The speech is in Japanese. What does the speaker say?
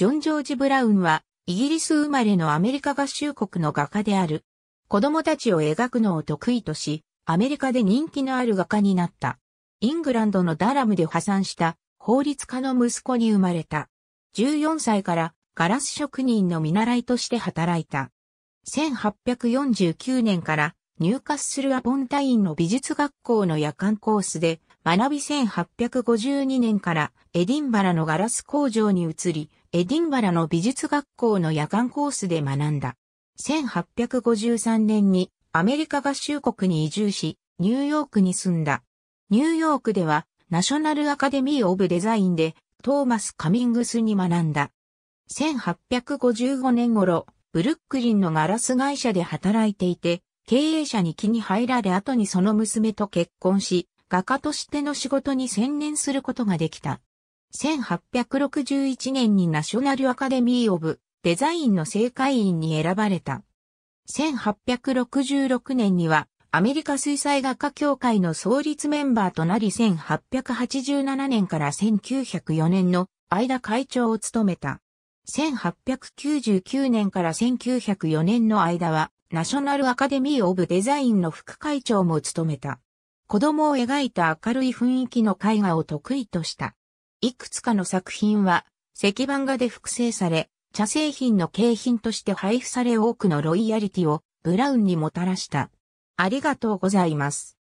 ジョン・ジョージ・ブラウンは、イギリス生まれのアメリカ合衆国の画家である。子供たちを描くのを得意とし、アメリカで人気のある画家になった。イングランドのダラムで破産した法律家の息子に生まれた。14歳からガラス職人の見習いとして働いた。1849年から入ッするアポンタインの美術学校の夜間コースで学び1852年からエディンバラのガラス工場に移り、エディンバラの美術学校の夜間コースで学んだ。1853年にアメリカ合衆国に移住し、ニューヨークに住んだ。ニューヨークではナショナルアカデミー・オブ・デザインでトーマス・カミングスに学んだ。1855年頃、ブルックリンのガラス会社で働いていて、経営者に気に入られ後にその娘と結婚し、画家としての仕事に専念することができた。1861年にナショナルアカデミー・オブ・デザインの正会員に選ばれた。1866年にはアメリカ水彩画家協会の創立メンバーとなり1887年から1904年の間会長を務めた。1899年から1904年の間はナショナルアカデミー・オブ・デザインの副会長も務めた。子供を描いた明るい雰囲気の絵画を得意とした。いくつかの作品は石版画で複製され、茶製品の景品として配布され多くのロイヤリティをブラウンにもたらした。ありがとうございます。